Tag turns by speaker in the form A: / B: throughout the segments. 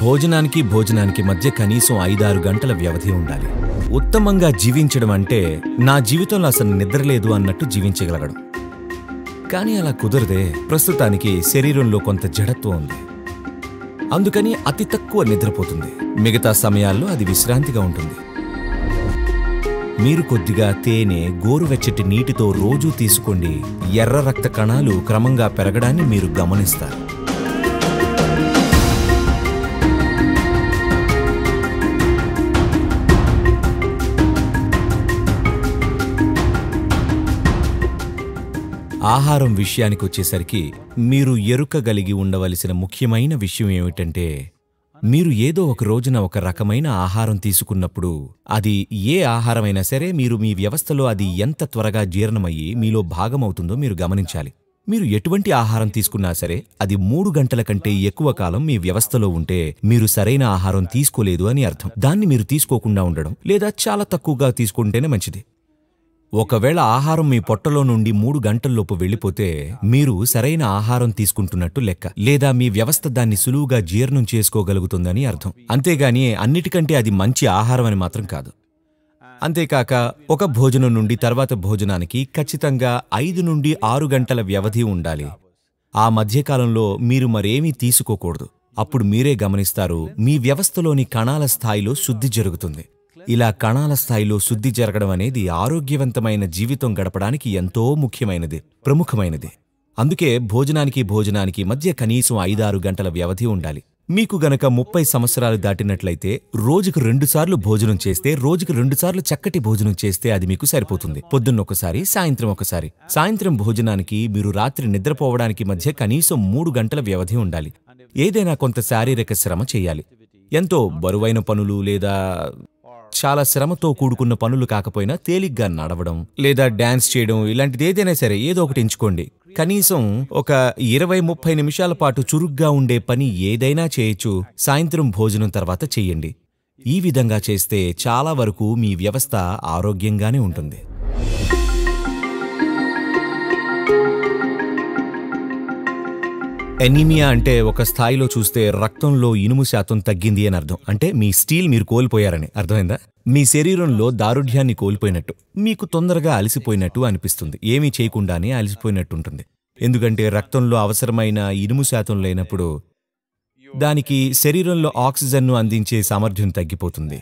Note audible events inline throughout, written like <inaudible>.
A: భోజనానికి భోజనానికి మధ్య కనీసం ఐదారు గంటల వ్యవధి ఉండాలి ఉత్తమంగా జీవించడం అంటే నా జీవితంలో అసలు నిద్రలేదు అన్నట్టు జీవించగలగడం కానీ అలా కుదరదే ప్రస్తుతానికి శరీరంలో కొంత జడత్వం ఉంది అందుకని అతి తక్కువ నిద్రపోతుంది మిగతా సమయాల్లో అది విశ్రాంతిగా ఉంటుంది మీరు కొద్దిగా తేనె గోరువెచ్చటి నీటితో రోజూ తీసుకోండి ఎర్ర రక్త కణాలు క్రమంగా పెరగడాన్ని మీరు గమనిస్తారు ఆహారం విషయానికి వచ్చేసరికి మీరు ఎరుకగలిగి ఉండవలసిన ముఖ్యమైన విషయం ఏమిటంటే మీరు ఏదో ఒక రోజున ఒక రకమైన ఆహారం తీసుకున్నప్పుడు అది ఏ ఆహారమైనా సరే మీరు మీ వ్యవస్థలో అది ఎంత త్వరగా జీర్ణమయ్యి మీలో భాగమవుతుందో మీరు గమనించాలి మీరు ఎటువంటి ఆహారం తీసుకున్నా సరే అది మూడు గంటల కంటే ఎక్కువ కాలం మీ వ్యవస్థలో ఉంటే మీరు సరైన ఆహారం తీసుకోలేదు అని అర్థం దాన్ని మీరు తీసుకోకుండా ఉండడం లేదా చాలా తక్కువగా తీసుకుంటేనే మంచిది ఒకవేళ ఆహారం మీ పొట్టలో నుండి మూడు గంటల్లోపు వెళ్ళిపోతే మీరు సరైన ఆహారం తీసుకుంటున్నట్టు లెక్క లేదా మీ వ్యవస్థ దాన్ని సులువుగా జీర్ణం చేసుకోగలుగుతుందని అర్థం అంతేగాని అన్నిటికంటే అది మంచి ఆహారం అని మాత్రం కాదు అంతేకాక ఒక భోజనం నుండి తర్వాత భోజనానికి ఖచ్చితంగా ఐదు నుండి ఆరు గంటల వ్యవధి ఉండాలి ఆ మధ్యకాలంలో మీరు మరేమీ తీసుకోకూడదు అప్పుడు మీరే గమనిస్తారు మీ వ్యవస్థలోని కణాల స్థాయిలో శుద్ధి జరుగుతుంది ఇలా కణాల స్థాయిలో శుద్ధి జరగడం అనేది ఆరోగ్యవంతమైన జీవితం గడపడానికి ఎంతో ముఖ్యమైనది ప్రముఖమైనది అందుకే భోజనానికి భోజనానికి మధ్య కనీసం ఐదారు గంటల వ్యవధి ఉండాలి మీకు గనక ముప్పై సంవత్సరాలు దాటినట్లయితే రోజుకు రెండుసార్లు భోజనం చేస్తే రోజుకు రెండుసార్లు చక్కటి భోజనం చేస్తే అది మీకు సరిపోతుంది పొద్దున్న ఒకసారి సాయంత్రం ఒకసారి సాయంత్రం భోజనానికి మీరు రాత్రి నిద్రపోవడానికి మధ్య కనీసం మూడు గంటల వ్యవధి ఉండాలి ఏదైనా కొంత శారీరక శ్రమ చేయాలి ఎంతో బరువైన పనులు లేదా చాలా శ్రమతో కూడుకున్న పనులు కాకపోయినా తేలిగ్గా నడవడం లేదా డ్యాన్స్ చేయడం ఇలాంటిది ఏదైనా సరే ఏదో ఒకటి ఎంచుకోండి కనీసం ఒక ఇరవై ముప్పై నిమిషాల పాటు చురుగ్గా ఉండే పని ఏదైనా చేయొచ్చు సాయంత్రం భోజనం తర్వాత చేయండి ఈ విధంగా చేస్తే చాలా వరకు మీ వ్యవస్థ ఆరోగ్యంగానే ఉంటుంది ఎనీమియా అంటే ఒక స్థాయిలో చూస్తే రక్తంలో ఇనుము శాతం తగ్గింది అని అర్థం అంటే మీ స్టీల్ మీరు కోల్పోయారని అర్థమైందా మీ శరీరంలో దారుఢ్యాన్ని కోల్పోయినట్టు మీకు తొందరగా అలసిపోయినట్టు అనిపిస్తుంది ఏమీ చేయకుండానే అలసిపోయినట్టుంటుంది ఎందుకంటే రక్తంలో అవసరమైన ఇనుము శాతం లేనప్పుడు దానికి శరీరంలో ఆక్సిజన్ను అందించే సామర్థ్యం తగ్గిపోతుంది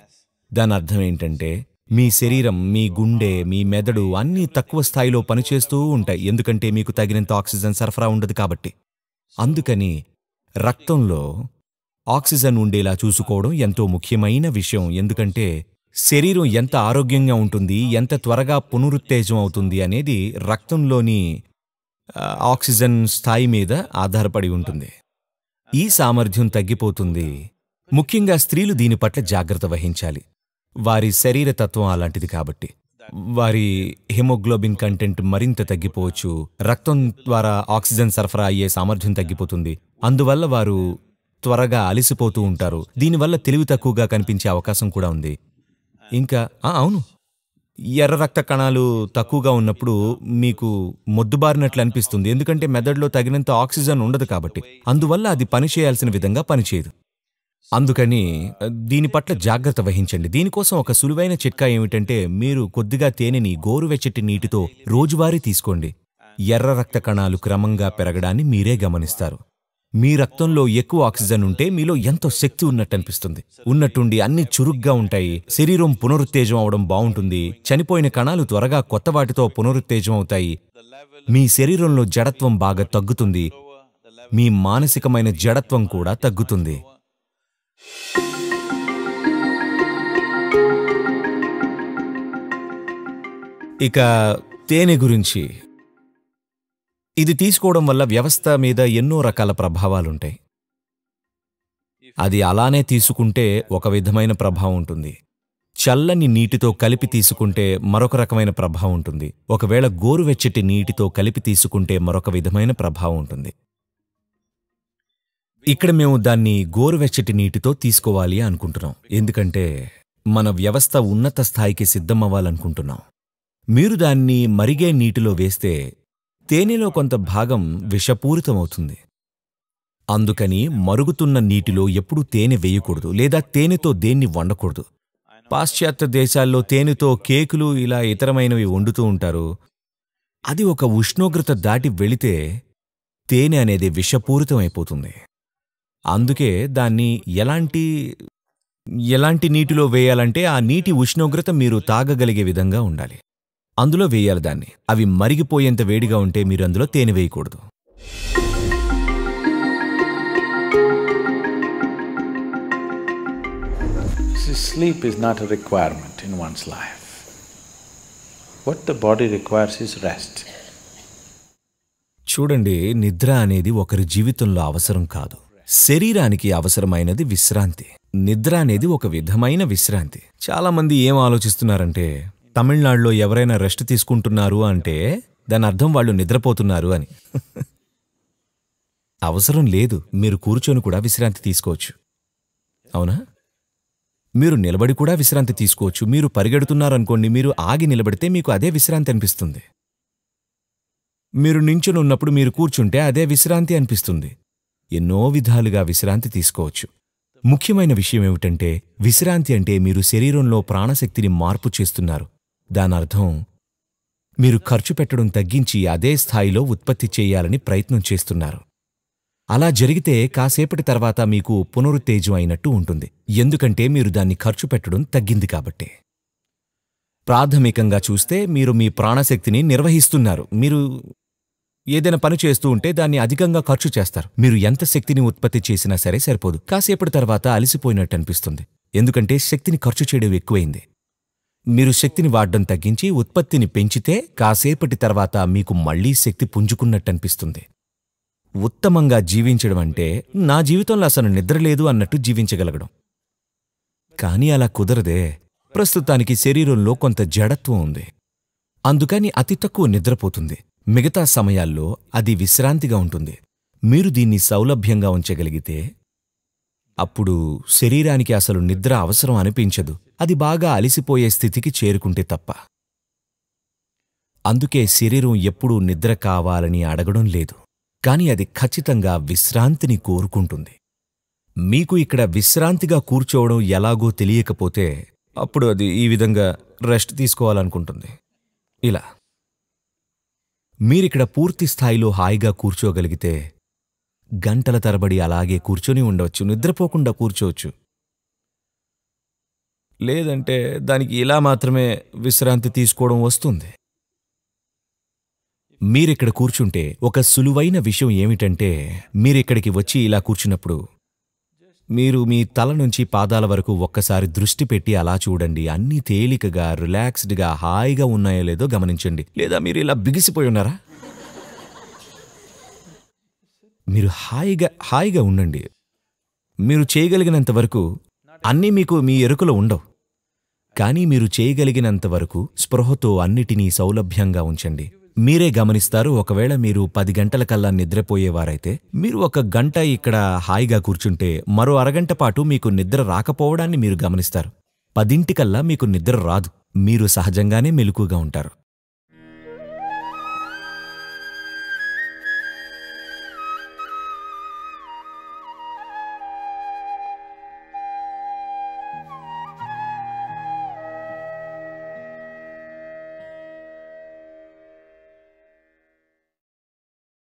A: దాని అర్థం ఏంటంటే మీ శరీరం మీ గుండె మీ మెదడు అన్నీ తక్కువ స్థాయిలో పనిచేస్తూ ఉంటాయి ఎందుకంటే మీకు తగినంత ఆక్సిజన్ సరఫరా ఉండదు కాబట్టి అందుకని రక్తంలో ఆక్సిజన్ ఉండేలా చూసుకోవడం ఎంతో ముఖ్యమైన విషయం ఎందుకంటే శరీరం ఎంత ఆరోగ్యంగా ఉంటుంది ఎంత త్వరగా పునరుత్తేజం అవుతుంది అనేది రక్తంలోని ఆక్సిజన్ స్థాయి మీద ఆధారపడి ఉంటుంది ఈ సామర్థ్యం తగ్గిపోతుంది ముఖ్యంగా స్త్రీలు దీని పట్ల జాగ్రత్త వహించాలి వారి శరీరతత్వం అలాంటిది కాబట్టి వారి హిమోగ్లోబిన్ కంటెంట్ మరింత తగ్గిపోవచ్చు రక్తం ద్వారా ఆక్సిజన్ సరఫరా అయ్యే సామర్థ్యం తగ్గిపోతుంది అందువల్ల వారు త్వరగా అలిసిపోతూ ఉంటారు దీనివల్ల తెలివి తక్కువగా కనిపించే అవకాశం కూడా ఉంది ఇంకా అవును ఎర్ర రక్త కణాలు తక్కువగా ఉన్నప్పుడు మీకు మొద్దుబారినట్లు అనిపిస్తుంది ఎందుకంటే మెదడులో తగినంత ఆక్సిజన్ ఉండదు కాబట్టి అందువల్ల అది పనిచేయాల్సిన విధంగా పనిచేయదు అందుకని దీని పట్ల జాగ్రత్త వహించండి దీనికోసం ఒక సులువైన చిట్కా ఏమిటంటే మీరు కొద్దిగా తేనెని గోరువెచ్చటి నీటితో రోజువారీ తీసుకోండి ఎర్ర రక్త కణాలు క్రమంగా పెరగడాన్ని మీరే గమనిస్తారు మీ రక్తంలో ఎక్కువ ఆక్సిజన్ ఉంటే మీలో ఎంతో శక్తి ఉన్నట్టు అనిపిస్తుంది ఉన్నట్టుండి అన్ని చురుగ్గా ఉంటాయి శరీరం పునరుత్తేజం అవడం బాగుంటుంది చనిపోయిన కణాలు త్వరగా కొత్త వాటితో పునరుత్తేజం అవుతాయి మీ శరీరంలో జడత్వం బాగా తగ్గుతుంది మీ మానసికమైన జడత్వం కూడా తగ్గుతుంది ఇక తేనె గురించి ఇది తీసుకోవడం వల్ల వ్యవస్థ మీద ఎన్నో రకాల ప్రభావాలుంటాయి అది అలానే తీసుకుంటే ఒక విధమైన ప్రభావం ఉంటుంది చల్లని నీటితో కలిపి తీసుకుంటే మరొక రకమైన ప్రభావం ఉంటుంది ఒకవేళ గోరువెచ్చటి నీటితో కలిపి తీసుకుంటే మరొక విధమైన ప్రభావం ఉంటుంది ఇక్కడ మేము దాన్ని గోరువెచ్చటి నీటితో తీసుకోవాలి అనుకుంటున్నాం ఎందుకంటే మన వ్యవస్థ ఉన్నత స్థాయికి సిద్ధమవ్వాలనుకుంటున్నాం మీరు దాన్ని మరిగే నీటిలో వేస్తే తేనెలో కొంత భాగం విషపూరితమవుతుంది అందుకని మరుగుతున్న నీటిలో ఎప్పుడూ తేనె వేయకూడదు లేదా తేనెతో దేన్ని వండకూడదు పాశ్చాత్య దేశాల్లో తేనెతో కేకులు ఇలా ఇతరమైనవి వండుతూ ఉంటారు అది ఒక ఉష్ణోగ్రత దాటి వెళితే తేనె అనేది విషపూరితమైపోతుంది అందుకే దాన్ని ఎలాంటి ఎలాంటి నీటిలో వేయాలంటే ఆ నీటి ఉష్ణోగ్రత మీరు తాగగలిగే విధంగా ఉండాలి అందులో వేయాలి దాన్ని అవి మరిగిపోయేంత వేడిగా ఉంటే మీరు అందులో తేనె వేయకూడదు Sleep is not a requirement in one's life. What the body requires is rest. చూడండి నిద్ర అనేది ఒకరి జీవితంలో అవసరం కాదు శరీరానికి అవసరమైనది విశ్రాంతి నిద్ర అనేది ఒక విధమైన విశ్రాంతి చాలామంది ఏం ఆలోచిస్తున్నారంటే తమిళనాడులో ఎవరైనా రెస్ట్ తీసుకుంటున్నారు అంటే దాని అర్థం వాళ్ళు నిద్రపోతున్నారు అని <laughs> అవసరం లేదు మీరు కూర్చొని కూడా విశ్రాంతి తీసుకోవచ్చు అవునా మీరు నిలబడి కూడా విశ్రాంతి తీసుకోవచ్చు మీరు పరిగెడుతున్నారనుకోండి మీరు ఆగి నిలబడితే మీకు అదే విశ్రాంతి అనిపిస్తుంది మీరు నించొని ఉన్నప్పుడు మీరు కూర్చుంటే అదే విశ్రాంతి అనిపిస్తుంది ఎన్నో విధాలుగా విశ్రాంతి తీసుకోవచ్చు ముఖ్యమైన విషయం ఏమిటంటే విశ్రాంతి అంటే మీరు శరీరంలో ప్రాణశక్తిని మార్పు చేస్తున్నారు దానర్థం మీరు ఖర్చు పెట్టడం తగ్గించి అదే స్థాయిలో ఉత్పత్తి చేయాలని ప్రయత్నం చేస్తున్నారు అలా జరిగితే కాసేపటి తర్వాత మీకు పునరుత్తేజం అయినట్టు ఉంటుంది ఎందుకంటే మీరు దాన్ని ఖర్చు పెట్టడం తగ్గింది కాబట్టి ప్రాథమికంగా చూస్తే మీరు మీ ప్రాణశక్తిని నిర్వహిస్తున్నారు మీరు ఏదైనా పని చేస్తూ ఉంటే దాన్ని అధికంగా ఖర్చు చేస్తారు మీరు ఎంత శక్తిని ఉత్పత్తి చేసినా సరే సరిపోదు కాసేపటి తర్వాత అలసిపోయినట్టు అనిపిస్తుంది ఎందుకంటే శక్తిని ఖర్చు చేయడం ఎక్కువైంది మీరు శక్తిని వాడడం తగ్గించి ఉత్పత్తిని పెంచితే కాసేపటి తర్వాత మీకు మళ్లీ శక్తి పుంజుకున్నట్టు అనిపిస్తుంది ఉత్తమంగా జీవించడం అంటే నా జీవితంలో అసలు నిద్రలేదు అన్నట్టు జీవించగలగడం కాని అలా కుదరదే ప్రస్తుతానికి శరీరంలో కొంత జడత్వం ఉంది అందుకని అతి తక్కువ నిద్రపోతుంది మిగతా సమయాల్లో అది విశ్రాంతిగా ఉంటుంది మీరు దీన్ని సౌలభ్యంగా ఉంచగలిగితే అప్పుడు శరీరానికి అసలు నిద్ర అవసరం అనిపించదు అది బాగా అలిసిపోయే స్థితికి చేరుకుంటే తప్ప అందుకే శరీరం ఎప్పుడూ నిద్ర కావాలని అడగడం లేదు కాని అది ఖచ్చితంగా విశ్రాంతిని కోరుకుంటుంది మీకు ఇక్కడ విశ్రాంతిగా కూర్చోవడం ఎలాగో తెలియకపోతే అప్పుడు అది ఈ విధంగా రెస్ట్ తీసుకోవాలనుకుంటుంది ఇలా మీరిక్కడ పూర్తి స్థాయిలో హాయిగా కూర్చోగలిగితే గంటల తరబడి అలాగే కూర్చొని ఉండవచ్చు నిద్రపోకుండా కూర్చోవచ్చు లేదంటే దానికి ఇలా మాత్రమే విశ్రాంతి తీసుకోవడం వస్తుంది మీరిక్కడ కూర్చుంటే ఒక సులువైన విషయం ఏమిటంటే మీరిక్కడికి వచ్చి ఇలా కూర్చున్నప్పుడు మీరు మీ తల నుంచి పాదాల వరకు ఒక్కసారి దృష్టి పెట్టి అలా చూడండి అన్ని తేలికగా రిలాక్స్డ్గా హాయిగా ఉన్నాయో లేదో గమనించండి లేదా మీరు ఇలా బిగిసిపోయి ఉన్నారా మీరు హాయిగా హాయిగా ఉండండి మీరు చేయగలిగినంత వరకు అన్నీ మీకు మీ ఎరుకలో ఉండవు కానీ మీరు చేయగలిగినంత వరకు స్పృహతో అన్నిటినీ సౌలభ్యంగా ఉంచండి మీరే గమనిస్తారు ఒకవేళ మీరు పది గంటలకల్లా నిద్రపోయేవారైతే మీరు ఒక గంట ఇక్కడ హాయిగా కూర్చుంటే మరో అరగంట పాటు మీకు నిద్ర రాకపోవడాన్ని మీరు గమనిస్తారు పదింటికల్లా మీకు నిద్ర రాదు మీరు సహజంగానే మెలుకుగా ఉంటారు